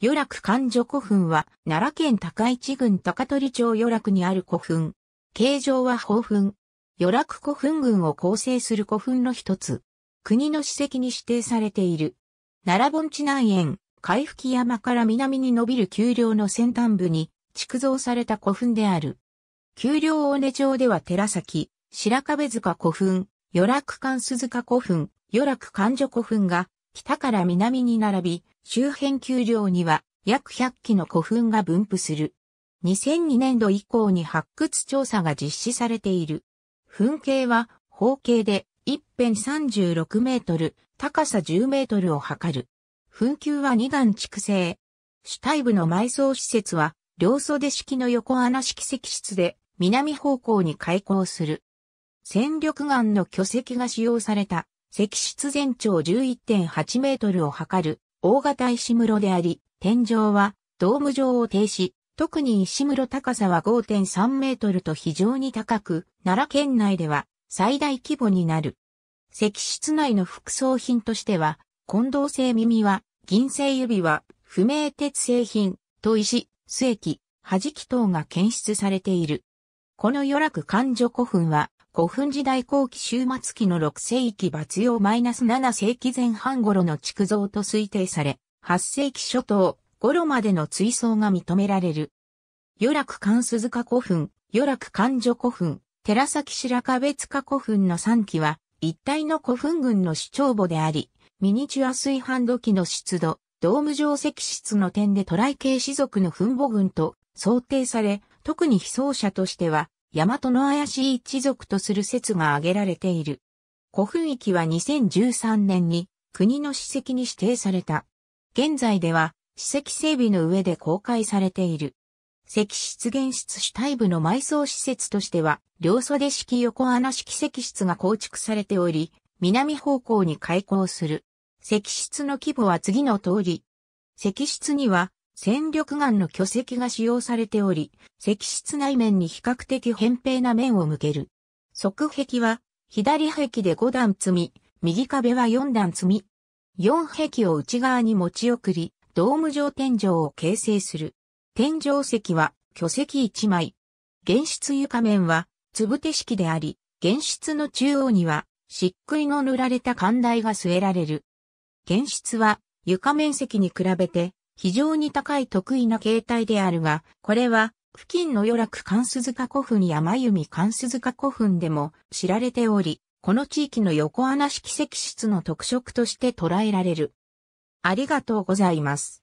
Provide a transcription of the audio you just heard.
与楽勘女古墳は、奈良県高市郡高取町与楽にある古墳。形状は宝墳。与楽古墳群を構成する古墳の一つ。国の史跡に指定されている。奈良盆地南園、海吹山から南に伸びる丘陵の先端部に、築造された古墳である。丘陵大根町では寺崎、白壁塚古墳、与楽館鈴鹿古墳、与楽勘女古墳が北から南に並び、周辺丘陵には約100基の古墳が分布する。2002年度以降に発掘調査が実施されている。墳形は方形で一辺36メートル、高さ10メートルを測る。墳丘は2段築成。主体部の埋葬施設は両袖式の横穴式石室で南方向に開口する。戦力岩の巨石が使用された石室全長11.8メートルを測る大型石室であり、天井はドーム状を停止、特に石室高さは5.3メートルと非常に高く、奈良県内では最大規模になる。石室内の副葬品としては、混同製耳は、銀製指輪、不明鉄製品、砥石、末器、弾き等が検出されている。この与楽勘女古墳は、古墳時代後期終末期の6世紀末用 -7 世紀前半頃の築造と推定され、8世紀初頭頃までの追葬が認められる。与楽関鈴鹿古墳、与楽関女古墳、寺崎白壁塚古墳の3基は、一体の古墳群の主張墓であり、ミニチュア炊飯土器の湿度、ドーム上石室の点でトライ系士族の墳墓群と想定され、特に被葬者としては、大和の怪しい一族とする説が挙げられている。古墳域は2013年に国の史跡に指定された。現在では史跡整備の上で公開されている。石室現室主体部の埋葬施設としては、両袖式横穴式石室が構築されており、南方向に開港する。石室の規模は次の通り。石室には、戦力岩の巨石が使用されており、石室内面に比較的扁平な面を向ける。側壁は、左壁で5段積み、右壁は4段積み。4壁を内側に持ち送り、ドーム状天井を形成する。天井石は巨石1枚。原室床面はつぶ式であり、原室の中央には漆喰の塗られた寛大が据えられる。原室は床面積に比べて非常に高い得意な形態であるが、これは、付近の余楽関鈴鹿古墳や眉弓関鈴鹿古墳でも知られており、この地域の横穴式石室の特色として捉えられる。ありがとうございます。